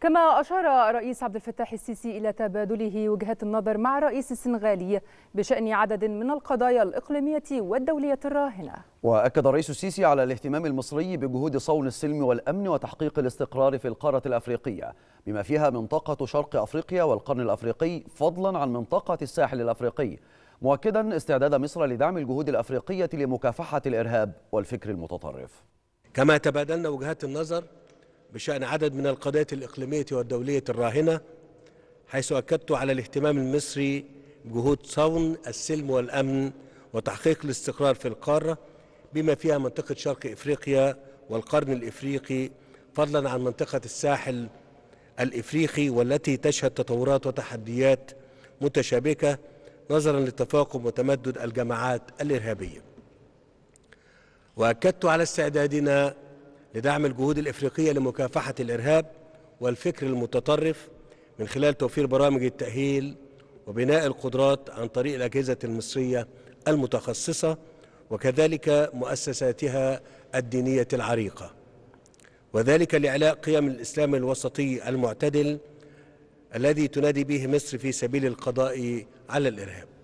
كما أشار الرئيس عبد الفتاح السيسي إلى تبادله وجهات النظر مع الرئيس السنغالي بشأن عدد من القضايا الإقليمية والدولية الراهنة وأكد الرئيس السيسي على الاهتمام المصري بجهود صون السلم والأمن وتحقيق الاستقرار في القارة الأفريقية بما فيها منطقة شرق أفريقيا والقرن الأفريقي فضلا عن منطقة الساحل الأفريقي مؤكدا استعداد مصر لدعم الجهود الأفريقية لمكافحة الإرهاب والفكر المتطرف كما تبادلنا وجهات النظر بشأن عدد من القضايا الإقليمية والدولية الراهنة حيث أكدت على الاهتمام المصري بجهود صون السلم والأمن وتحقيق الاستقرار في القارة بما فيها منطقة شرق إفريقيا والقرن الإفريقي فضلا عن منطقة الساحل الإفريقي والتي تشهد تطورات وتحديات متشابكة نظرا لتفاقم وتمدد الجماعات الإرهابية وأكدت على استعدادنا لدعم الجهود الإفريقية لمكافحة الإرهاب والفكر المتطرف من خلال توفير برامج التأهيل وبناء القدرات عن طريق الأجهزة المصرية المتخصصة وكذلك مؤسساتها الدينية العريقة وذلك لإعلاء قيم الإسلام الوسطي المعتدل الذي تنادي به مصر في سبيل القضاء على الإرهاب